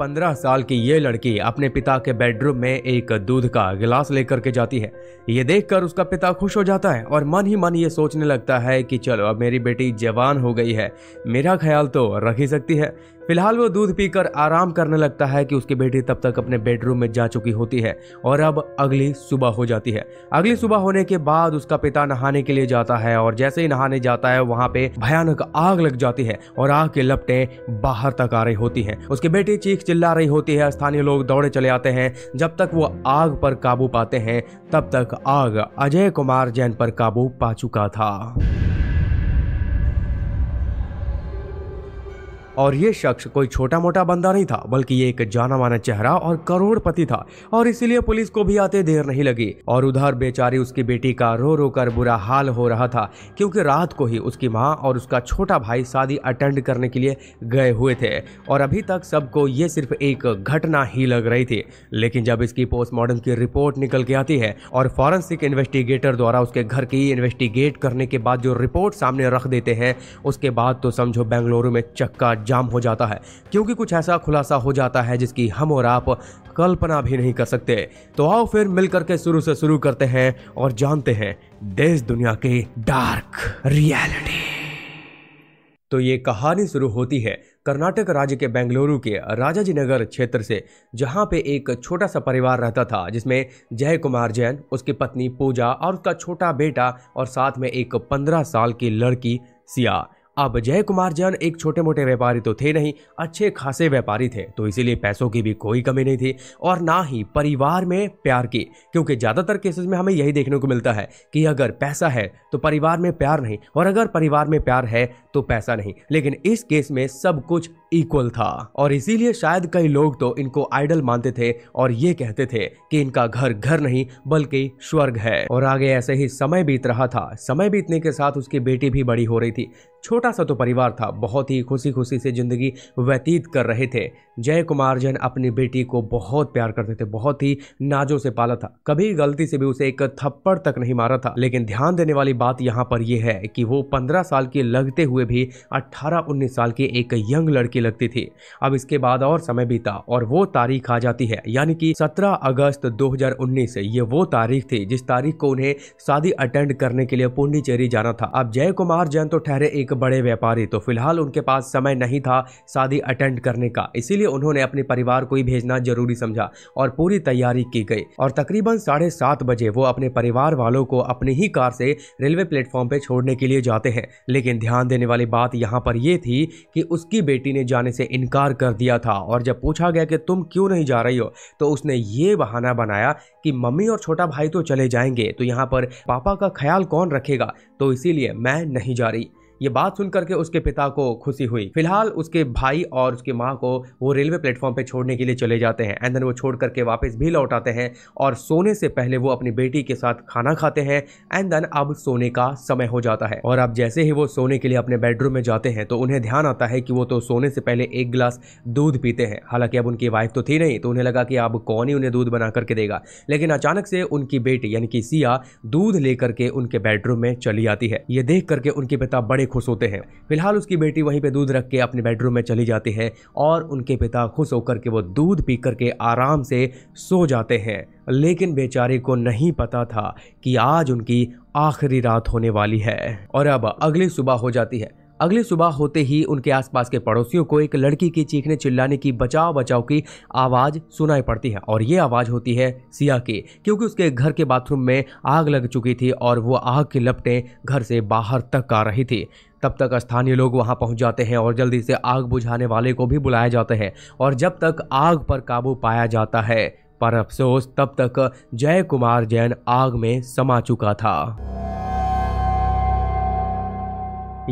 पंद्रह साल की ये लड़की अपने पिता के बेडरूम में एक दूध का गिलास लेकर के जाती है ये देखकर उसका पिता खुश हो जाता है और मन ही मन ये सोचने लगता है कि चलो अब मेरी बेटी जवान हो गई है मेरा ख्याल तो रख ही सकती है फिलहाल वो दूध पीकर आराम करने लगता है कि उसकी बेटी तब तक अपने बेडरूम में जा चुकी होती है और अब अगली सुबह हो जाती है अगली सुबह होने के बाद उसका पिता नहाने के लिए जाता है और जैसे ही नहाने जाता है वहां पे भयानक आग लग जाती है और आग के लपटे बाहर तक आ रही होती है उसकी बेटी चीख चिल्ला रही होती है स्थानीय लोग दौड़े चले आते हैं जब तक वो आग पर काबू पाते हैं तब तक आग अजय कुमार जैन पर काबू पा चुका था और ये शख्स कोई छोटा मोटा बंदा नहीं था बल्कि ये एक जाना माना चेहरा और करोड़पति था और इसीलिए पुलिस को भी आते देर नहीं लगी और उधर बेचारी उसकी बेटी का रो रो कर बुरा हाल हो रहा था क्योंकि रात को ही उसकी माँ और उसका छोटा भाई शादी अटेंड करने के लिए गए हुए थे और अभी तक सबको ये सिर्फ एक घटना ही लग रही थी लेकिन जब इसकी पोस्टमार्टम की रिपोर्ट निकल के आती है और फॉरेंसिक इन्वेस्टिगेटर द्वारा उसके घर की इन्वेस्टिगेट करने के बाद जो रिपोर्ट सामने रख देते हैं उसके बाद तो समझो बेंगलुरु में चक्का जाम हो जाता है क्योंकि कुछ ऐसा खुलासा हो जाता है जिसकी हम और आप कल्पना भी नहीं कर सकते तो आओ फिर मिलकर के शुरू से शुरू करते हैं और जानते हैं देश दुनिया की डार्क रियलिटी तो ये कहानी शुरू होती है कर्नाटक राज्य के बेंगलुरु के राजाजी नगर क्षेत्र से जहाँ पे एक छोटा सा परिवार रहता था जिसमें जय कुमार जैन उसकी पत्नी पूजा और उसका छोटा बेटा और साथ में एक पंद्रह साल की लड़की सिया अब जय कुमार जैन एक छोटे मोटे व्यापारी तो थे नहीं अच्छे खासे व्यापारी थे तो इसीलिए पैसों की भी कोई कमी नहीं थी और ना ही परिवार में प्यार की क्योंकि ज़्यादातर केसेस में हमें यही देखने को मिलता है कि अगर पैसा है तो परिवार में प्यार नहीं और अगर परिवार में प्यार है तो पैसा नहीं लेकिन इस केस में सब कुछ इक्वल था और इसीलिए शायद कई लोग तो इनको आइडल मानते थे और ये कहते थे कि इनका घर घर नहीं बल्कि स्वर्ग है और आगे ऐसे ही समय बीत रहा था समय बीतने के साथ उसकी बेटी भी बड़ी हो रही थी छोटा सा तो परिवार था बहुत ही खुशी खुशी से ज़िंदगी व्यतीत कर रहे थे जय कुमार जैन अपनी बेटी को बहुत प्यार करते थे बहुत ही नाजो से पाला था कभी गलती से भी उसे एक थप्पड़ तक नहीं मारा था लेकिन ध्यान देने वाली बात यहाँ पर यह है कि वो पंद्रह साल के लगते हुए भी अट्ठारह उन्नीस साल की एक यंग लड़की लगती थी अब इसके बाद और समय बीता और वो तारीख आ जाती है यानी कि सत्रह अगस्त दो ये वो तारीख थी जिस तारीख को उन्हें शादी अटेंड करने के लिए पुंडीचेरी जाना था अब जय कुमार जैन तो ठहरे एक एक बड़े व्यापारी तो फिलहाल उनके पास समय नहीं था शादी अटेंड करने का इसीलिए उन्होंने अपने परिवार को ही भेजना जरूरी समझा और पूरी तैयारी की गई और तकरीबन साढ़े सात बजे वो अपने परिवार वालों को अपनी ही कार से रेलवे प्लेटफॉर्म पर छोड़ने के लिए जाते हैं लेकिन ध्यान देने वाली बात यहाँ पर यह थी कि उसकी बेटी ने जाने से इनकार कर दिया था और जब पूछा गया कि तुम क्यों नहीं जा रही हो तो उसने ये बहाना बनाया कि मम्मी और छोटा भाई तो चले जाएंगे तो यहाँ पर पापा का ख्याल कौन रखेगा तो इसीलिए मैं नहीं जा रही ये बात सुनकर के उसके पिता को खुशी हुई फिलहाल उसके भाई और उसकी माँ को वो रेलवे प्लेटफॉर्म पर छोड़ने के लिए चले जाते हैं एंड देन वो छोड़ करके वापस भी लौट आते हैं और सोने से पहले वो अपनी बेटी के साथ खाना खाते हैं एंड देन अब सोने का समय हो जाता है और अब जैसे ही वो सोने के लिए अपने बेडरूम में जाते हैं तो उन्हें ध्यान आता है कि वो तो सोने से पहले एक गिलास दूध पीते हैं हालांकि अब उनकी वाइफ तो थी नहीं तो उन्हें लगा कि अब कौन ही उन्हें दूध बना करके देगा लेकिन अचानक से उनकी बेटी यानी कि सिया दूध लेकर के उनके बेडरूम में चली आती है ये देख करके उनके पिता बड़े खुश होते हैं फिलहाल उसकी बेटी वहीं पे दूध रख के अपने बेडरूम में चली जाती है और उनके पिता खुश होकर के वो दूध पी करके आराम से सो जाते हैं लेकिन बेचारे को नहीं पता था कि आज उनकी आखिरी रात होने वाली है और अब अगली सुबह हो जाती है अगली सुबह होते ही उनके आसपास के पड़ोसियों को एक लड़की की चीखने चिल्लाने की बचाव बचाव की आवाज़ सुनाई पड़ती है और ये आवाज़ होती है सिया की क्योंकि उसके घर के बाथरूम में आग लग चुकी थी और वो आग की लपटें घर से बाहर तक आ रही थी तब तक स्थानीय लोग वहां पहुंच जाते हैं और जल्दी से आग बुझाने वाले को भी बुलाया जाता है और जब तक आग पर काबू पाया जाता है पर अफसोस तब तक जय कुमार जैन आग में समा चुका था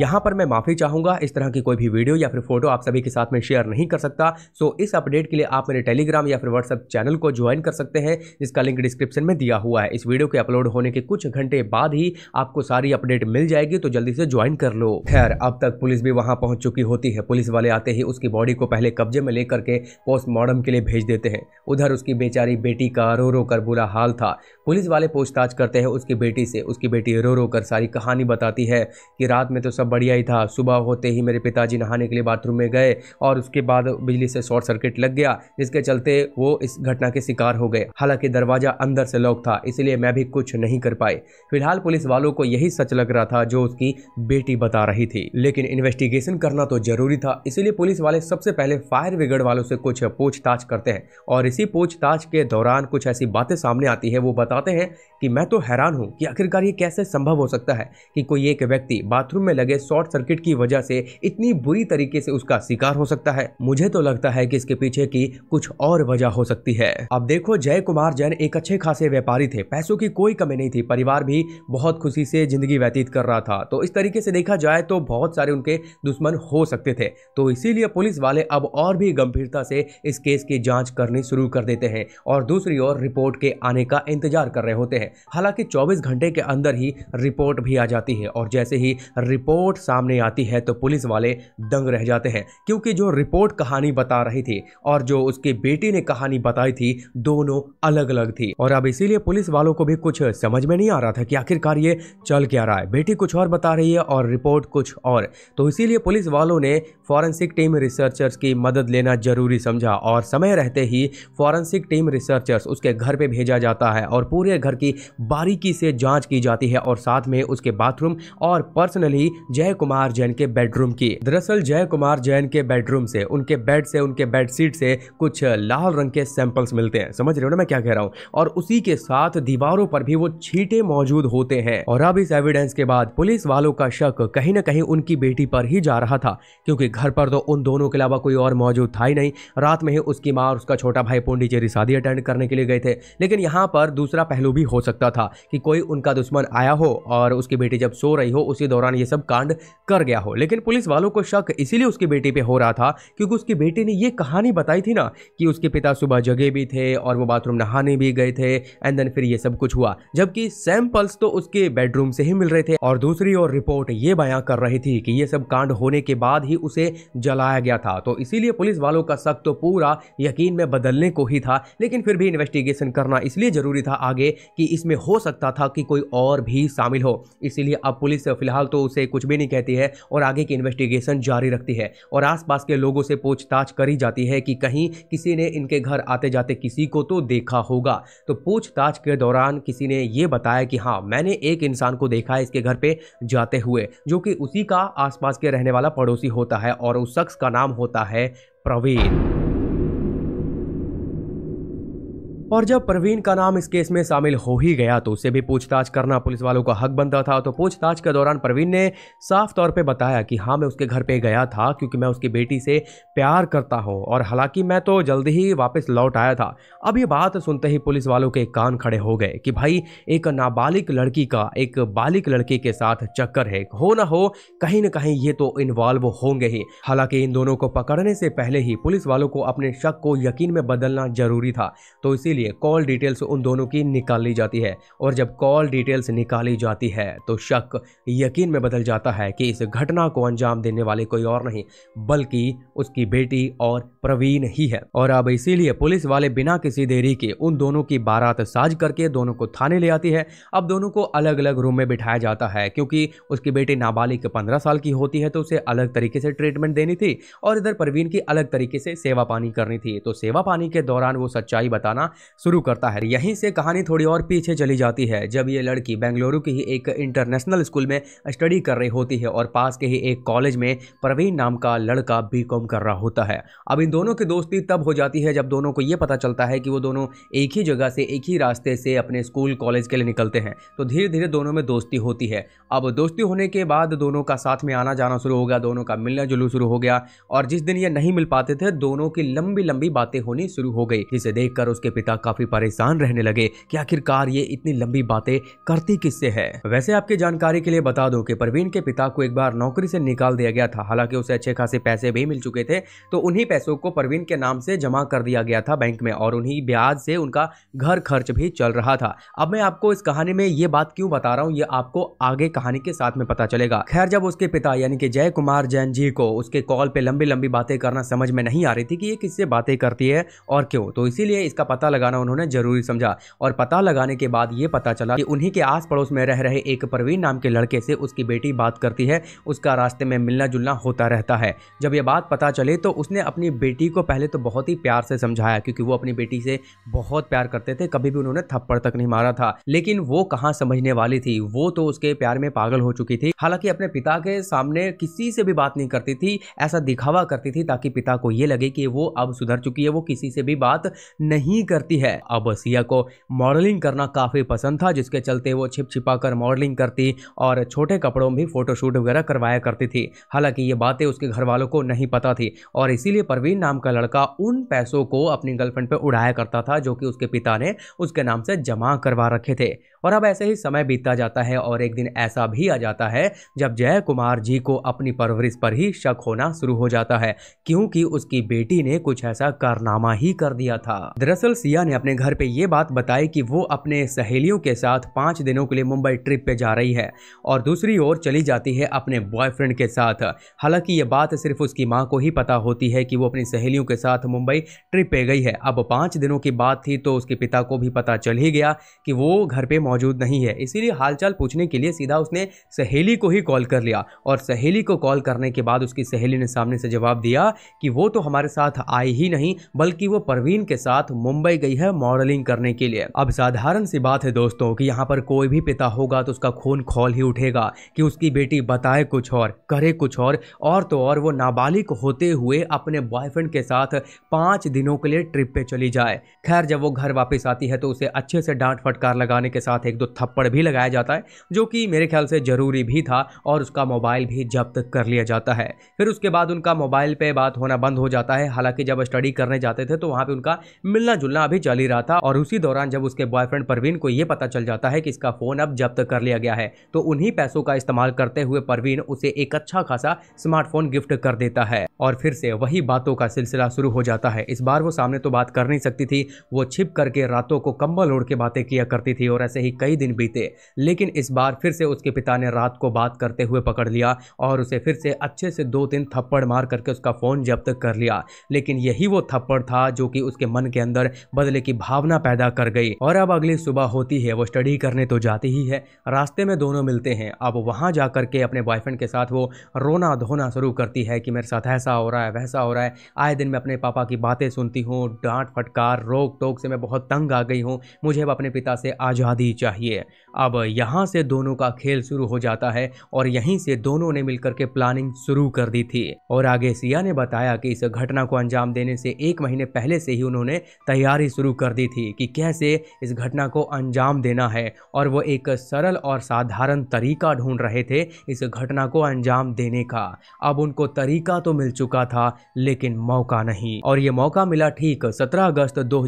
यहाँ पर मैं माफ़ी चाहूंगा इस तरह की कोई भी वीडियो या फिर फोटो आप सभी के साथ में शेयर नहीं कर सकता सो इस अपडेट के लिए आप मेरे टेलीग्राम या फिर व्हाट्सअप चैनल को ज्वाइन कर सकते हैं जिसका लिंक डिस्क्रिप्शन में दिया हुआ है इस वीडियो के अपलोड होने के कुछ घंटे बाद ही आपको सारी अपडेट मिल जाएगी तो जल्दी से ज्वाइन कर लो खैर अब तक पुलिस भी वहां पहुंच चुकी होती है पुलिस वाले आते ही उसकी बॉडी को पहले कब्जे में लेकर के पोस्टमार्टम के लिए भेज देते हैं उधर उसकी बेचारी बेटी का रो रो कर बुरा हाल था पुलिस वाले पूछताछ करते हैं उसकी बेटी से उसकी बेटी रो रो कर सारी कहानी बताती है कि रात में तो सब सब बढ़िया ही था सुबह होते ही मेरे पिताजी नहाने के लिए बाथरूम में गए और उसके बाद बिजली से शॉर्ट सर्किट लग गया जिसके चलते वो इस घटना के शिकार हो गए हालांकि दरवाजा अंदर से लॉक था इसलिए मैं भी कुछ नहीं कर पाए फिलहाल पुलिस वालों को यही सच लग रहा था जो उसकी बेटी बता रही थी लेकिन इन्वेस्टिगेशन करना तो जरूरी था इसीलिए पुलिस वाले सबसे पहले फायर ब्रिगेड वालों से कुछ पूछताछ करते हैं और इसी पूछताछ के दौरान कुछ ऐसी बातें सामने आती है वो बताते हैं कि मैं तो हैरान हूँ कि आखिरकार ये कैसे संभव हो सकता है कि कोई एक व्यक्ति बाथरूम में लगे लगे शॉर्ट सर्किट की वजह से इतनी बुरी तरीके से उसका शिकार हो सकता है मुझे तो लगता है कि इसके पीछे की कुछ और वजह हो सकती है अब देखो जय कुमार जैन एक अच्छे खासे व्यापारी थे पैसों की कोई कमी नहीं थी परिवार भी बहुत खुशी से जिंदगी व्यतीत कर रहा था तो इस तरीके से देखा जाए तो बहुत सारे उनके दुश्मन हो सकते थे तो इसीलिए पुलिस वाले अब और भी गंभीरता से इस केस की जांच करनी शुरू कर देते हैं और दूसरी ओर रिपोर्ट के आने का इंतजार कर रहे होते हैं हालांकि 24 घंटे के अंदर ही रिपोर्ट भी आ जाती है और जैसे ही रिपोर्ट रिपोर्ट सामने आती है तो पुलिस वाले दंग रह जाते हैं क्योंकि जो रिपोर्ट कहानी बता रही थी और जो उसके बेटे ने कहानी बताई थी दोनों अलग अलग थी और अब इसीलिए पुलिस वालों को भी कुछ समझ में नहीं आ रहा था कि आखिरकार ये चल क्या रहा है बेटी कुछ और बता रही है और रिपोर्ट कुछ और तो इसीलिए पुलिस वालों ने फॉरेंसिक टीम रिसर्चर्स की मदद लेना जरूरी समझा और समय रहते ही फॉरेंसिक टीम रिसर्चर्स उसके घर पे भेजा जाता है और पूरे घर की बारीकी से जांच की जाती है और साथ में उसके बाथरूम और पर्सनली जय कुमार जैन के बेडरूम की दरअसल जय कुमार जैन के बेडरूम से उनके बेड से उनके बेडशीट से कुछ लाल रंग के सैंपल्स मिलते हैं समझ रहे हो ना मैं क्या कह रहा हूँ और उसी के साथ दीवारों पर भी वो छीटे मौजूद होते हैं और अब इस एविडेंस के बाद पुलिस वालों का शक कहीं ना कहीं उनकी बेटी पर ही जा रहा था क्योंकि घर पर तो उन दोनों के अलावा कोई और मौजूद था ही नहीं रात में ही उसकी माँ और उसका छोटा भाई पोंडीचेरी शादी अटेंड करने के लिए गए थे लेकिन यहाँ पर दूसरा पहलू भी हो सकता था कि कोई उनका दुश्मन आया हो और उसकी बेटी जब सो रही हो उसी दौरान ये सब कांड कर गया हो लेकिन पुलिस वालों को शक इसीलिए उसकी बेटी पे हो रहा था क्योंकि उसकी बेटी ने ये कहानी बताई थी ना कि उसके पिता सुबह जगे भी थे और वो बाथरूम नहाने भी गए थे एंड देन फिर ये सब कुछ हुआ जबकि सैंपल्स तो उसके बेडरूम से ही मिल रहे थे और दूसरी ओर रिपोर्ट ये बयां कर रही थी कि ये सब कांड होने के बाद ही उसे जलाया गया था तो इसीलिए पुलिस वालों का शक तो पूरा यकीन में बदलने को ही था लेकिन फिर भी इन्वेस्टिगेशन करना इसलिए जरूरी था आगे कि इसमें हो सकता था कि कोई और भी शामिल हो इसीलिए अब पुलिस फिलहाल तो उसे कुछ कुछ भी नहीं कहती है और आगे की इन्वेस्टिगेशन जारी रखती है और आसपास के लोगों से पूछताछ करी जाती है कि कहीं किसी ने इनके घर आते जाते किसी को तो देखा होगा तो पूछताछ के दौरान किसी ने यह बताया कि हाँ मैंने एक इंसान को देखा है इसके घर पे जाते हुए जो कि उसी का आसपास के रहने वाला पड़ोसी होता है और उस शख्स का नाम होता है प्रवीण और जब प्रवीण का नाम इस केस में शामिल हो ही गया तो उसे भी पूछताछ करना पुलिस वालों का हक बनता था तो पूछताछ के दौरान प्रवीण ने साफ तौर पे बताया कि हाँ मैं उसके घर पे गया था क्योंकि मैं उसकी बेटी से प्यार करता हूँ और हालांकि मैं तो जल्दी ही वापस लौट आया था अब ये बात सुनते ही पुलिस वालों के कान खड़े हो गए कि भाई एक नाबालिग लड़की का एक बालिक लड़की के साथ चक्कर है हो ना हो कहीं ना कहीं ये तो इन्वॉल्व होंगे ही हालांकि इन दोनों को पकड़ने से पहले ही पुलिस वालों को अपने शक को यकीन में बदलना जरूरी था तो इसीलिए लिए कॉल डिटेल्स उन दोनों की निकाल ली जाती है और जब कॉल डिटेल्स निकाली जाती है तो शक यकीन में बदल जाता है कि इस घटना को अंजाम देने वाले कोई और नहीं बल्कि उसकी बेटी और प्रवीण ही है और अब इसीलिए पुलिस वाले बिना किसी देरी के उन दोनों की बारात साज करके दोनों को थाने ले आती है अब दोनों को अलग अलग रूम में बिठाया जाता है क्योंकि उसकी बेटी नाबालिग पंद्रह साल की होती है तो उसे अलग तरीके से ट्रीटमेंट देनी थी और इधर प्रवीण की अलग तरीके से सेवा पानी करनी थी तो सेवा पानी के दौरान वो सच्चाई बताना शुरू करता है यहीं से कहानी थोड़ी और पीछे चली जाती है जब ये लड़की बेंगलुरु की ही एक इंटरनेशनल स्कूल में स्टडी कर रही होती है और पास के ही एक कॉलेज में प्रवीण नाम का लड़का बी कर रहा होता है अब इन दोनों की दोस्ती तब हो जाती है जब दोनों को ये पता चलता है कि वो दोनों एक ही जगह से एक ही रास्ते से अपने स्कूल कॉलेज के लिए निकलते हैं तो धीरे धीरे दोनों में दोस्ती होती है अब दोस्ती होने के बाद दोनों का साथ में आना जाना शुरू हो गया दोनों का मिलना जुलना शुरू हो गया और जिस दिन ये नहीं मिल पाते थे दोनों की लंबी लंबी बातें होनी शुरू हो गई जिसे देखकर उसके पिता पिता काफी परेशान रहने लगे कि आखिरकार ये इतनी लंबी बातें करती किससे है वैसे आपकी जानकारी के लिए बता दो कि प्रवीण के पिता को एक बार नौकरी से निकाल दिया गया था हालांकि उसे अच्छे खासे पैसे भी मिल चुके थे तो उन्हीं पैसों को प्रवीण के नाम से जमा कर दिया गया था बैंक में और उन्हीं ब्याज से उनका घर खर्च भी चल रहा था अब मैं आपको इस कहानी में ये बात क्यों बता रहा हूँ ये आपको आगे कहानी के साथ में पता चलेगा खैर जब उसके पिता यानी कि जय कुमार जैन जी को उसके कॉल पे लंबी लंबी बातें करना समझ में नहीं आ रही थी कि ये किससे बातें करती है और क्यों तो इसीलिए इसका पता लगा लगाना उन्होंने जरूरी समझा और पता लगाने के बाद ये पता चला कि उन्हीं के आस पड़ोस में रह रहे एक परवीन नाम के लड़के से उसकी बेटी बात करती है उसका रास्ते में मिलना जुलना होता रहता है जब यह बात पता चले तो उसने अपनी बेटी को पहले तो बहुत ही प्यार से समझाया क्योंकि वो अपनी बेटी से बहुत प्यार करते थे कभी भी उन्होंने थप्पड़ तक नहीं मारा था लेकिन वो कहाँ समझने वाली थी वो तो उसके प्यार में पागल हो चुकी थी हालांकि अपने पिता के सामने किसी से भी बात नहीं करती थी ऐसा दिखावा करती थी ताकि पिता को ये लगे कि वो अब सुधर चुकी है वो किसी से भी बात नहीं करती रहती है अब सिया को मॉडलिंग करना काफ़ी पसंद था जिसके चलते वो छिप छिपा कर मॉडलिंग करती और छोटे कपड़ों में भी फोटोशूट वगैरह करवाया करती थी हालांकि ये बातें उसके घर वालों को नहीं पता थी और इसीलिए परवीन नाम का लड़का उन पैसों को अपनी गर्लफ्रेंड पर उड़ाया करता था जो कि उसके पिता ने उसके नाम से जमा करवा रखे थे और अब ऐसे ही समय बीतता जाता है और एक दिन ऐसा भी आ जाता है जब जय कुमार जी को अपनी परवरिश पर ही शक होना शुरू हो जाता है क्योंकि उसकी बेटी ने कुछ ऐसा कारनामा ही कर दिया था दरअसल सिया ने अपने घर पे ये बात बताई कि वो अपने सहेलियों के साथ पांच दिनों के लिए मुंबई ट्रिप पे जा रही है और दूसरी ओर चली जाती है अपने बॉयफ्रेंड के साथ हालांकि ये बात सिर्फ उसकी माँ को ही पता होती है कि वो अपनी सहेलियों के साथ मुंबई ट्रिप पे गई है अब पांच दिनों की बात थी तो उसके पिता को भी पता चल ही गया कि वो घर पे मौजूद नहीं है इसीलिए हालचाल पूछने के लिए सीधा उसने सहेली को ही कॉल कर लिया और सहेली को कॉल करने के बाद उसकी सहेली ने सामने से जवाब दिया कि वो तो हमारे साथ आई ही नहीं बल्कि वो परवीन के साथ मुंबई गई है मॉडलिंग करने के लिए अब साधारण सी बात है दोस्तों कि यहाँ पर कोई भी पिता होगा तो उसका खून खोल ही उठेगा कि उसकी बेटी बताए कुछ और करे कुछ और और तो और वो नाबालिग होते हुए अपने बॉयफ्रेंड के साथ पांच दिनों के लिए ट्रिप पे चली जाए खैर जब वो घर वापस आती है तो उसे अच्छे से डांट फटकार लगाने के साथ साथ एक दो थप्पड़ भी लगाया जाता है जो कि मेरे ख्याल से ज़रूरी भी था और उसका मोबाइल भी जब्त कर लिया जाता है फिर उसके बाद उनका मोबाइल पर बात होना बंद हो जाता है हालांकि जब स्टडी करने जाते थे तो वहाँ पर उनका मिलना जुलना अभी चल ही रहा था और उसी दौरान जब उसके बॉयफ्रेंड परवीन को यह पता चल जाता है कि इसका फ़ोन अब जब्त कर लिया गया है तो उन्हीं पैसों का इस्तेमाल करते हुए परवीन उसे एक अच्छा खासा स्मार्टफोन गिफ्ट कर देता है और फिर से वही बातों का सिलसिला शुरू हो जाता है इस बार वो सामने तो बात कर नहीं सकती थी वो छिप करके रातों को कंबल ओढ़ के बातें किया करती थी और ऐसे ही कई दिन बीते लेकिन इस बार फिर से उसके पिता ने रात को बात करते हुए पकड़ लिया और उसे फिर से अच्छे से दो तीन थप्पड़ मार करके उसका फ़ोन जब्त कर लिया लेकिन यही वो थप्पड़ था जो कि उसके मन के अंदर बदले की भावना पैदा कर गई और अब अगली सुबह होती है वो स्टडी करने तो जाती ही है रास्ते में दोनों मिलते हैं अब वहाँ जा के अपने बॉयफ्रेंड के साथ वो रोना धोना शुरू करती है कि मेरे साथ ऐसा हो रहा है वैसा हो रहा है आए दिन मैं अपने पापा की बातें सुनती हूँ डांट फटकार रोक टोक से मैं बहुत तंग आ गई हूँ मुझे अब अपने पिता से आज़ादी चाहिए अब यहाँ से दोनों का खेल शुरू हो जाता है और यहीं से दोनों ने मिलकर के प्लानिंग शुरू कर दी थी और आगे सिया ने बताया कि इस घटना को अंजाम देने से एक महीने पहले से ही उन्होंने तैयारी शुरू कर दी थी कि कैसे इस घटना को अंजाम देना है और वो एक सरल और साधारण तरीका ढूंढ रहे थे इस घटना को अंजाम देने का अब उनको तरीका तो मिल चुका था लेकिन मौका नहीं और ये मौका मिला ठीक सत्रह अगस्त दो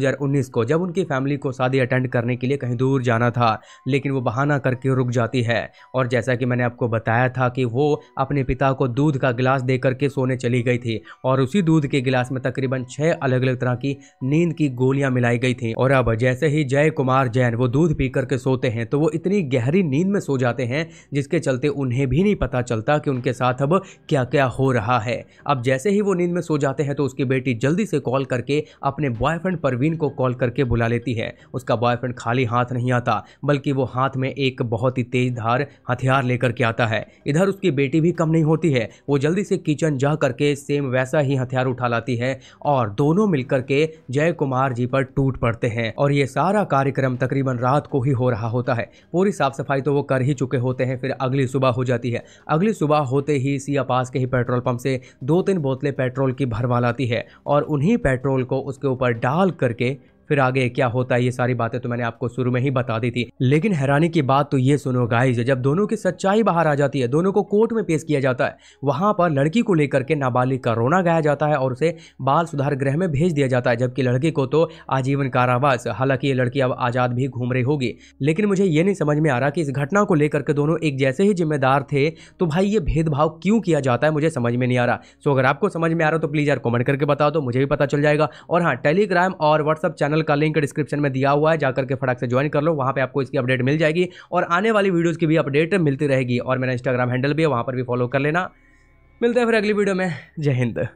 को जब उनकी फैमिली को शादी अटेंड करने के लिए कहीं दूर जाना था लेकिन वो बहाना करके रुक जाती है और जैसा कि मैंने आपको बताया था कि वो अपने पिता को दूध का गिलास दे करके सोने चली गई थी और उसी दूध के गिलास में तकरीबन छः अलग अलग तरह की नींद की गोलियां मिलाई गई थी और अब जैसे ही जय कुमार जैन वो दूध पी करके सोते हैं तो वो इतनी गहरी नींद में सो जाते हैं जिसके चलते उन्हें भी नहीं पता चलता कि उनके साथ अब क्या क्या हो रहा है अब जैसे ही वो नींद में सो जाते हैं तो उसकी बेटी जल्दी से कॉल करके अपने बॉयफ्रेंड परवीन को कॉल करके बुला लेती है उसका बॉयफ्रेंड खाली हाथ नहीं आता बल्कि वो हाथ में एक बहुत ही तेज धार हथियार लेकर के आता है इधर उसकी बेटी भी कम नहीं होती है वो जल्दी से किचन जा करके सेम वैसा ही हथियार उठा लाती है और दोनों मिलकर के जय कुमार जी पर टूट पड़ते हैं और ये सारा कार्यक्रम तकरीबन रात को ही हो रहा होता है पूरी साफ सफाई तो वो कर ही चुके होते हैं फिर अगली सुबह हो जाती है अगली सुबह होते ही सिया पास के ही पेट्रोल पंप से दो तीन बोतलें पेट्रोल की भरवा लाती है और उन्हीं पेट्रोल को उसके ऊपर डाल करके फिर आगे क्या होता है ये सारी बातें तो मैंने आपको शुरू में ही बता दी थी लेकिन हैरानी की बात तो ये सुनो गाइज जब दोनों की सच्चाई बाहर आ जाती है दोनों को कोर्ट में पेश किया जाता है वहां पर लड़की को लेकर के नाबालिग का रोना गाया जाता है और उसे बाल सुधार गृह में भेज दिया जाता है जबकि लड़की को तो आजीवन कारावास हालांकि ये लड़की अब आजाद भी घूम रही होगी लेकिन मुझे ये नहीं समझ में आ रहा कि इस घटना को लेकर के दोनों एक जैसे ही जिम्मेदार थे तो भाई ये भेदभाव क्यों किया जाता है मुझे समझ में नहीं आ रहा सो अगर आपको समझ में आ रहा तो प्लीज़ यार कॉमेंट करके बता दो मुझे भी पता चल जाएगा और हाँ टेलीग्राम और व्हाट्सअप चैनल चैनल का लिंक डिस्क्रिप्शन में दिया हुआ है जाकर के फटाक से ज्वाइन कर लो वहाँ पर आपको इसकी अपडेट मिल जाएगी और आने वाली वीडियोज़ की भी अपडेट मिलती रहेगी और मेरा इंस्टाग्राम हैंडल भी है वहाँ पर भी फॉलो कर लेना मिलते हैं फिर अगली वीडियो में जय हिंद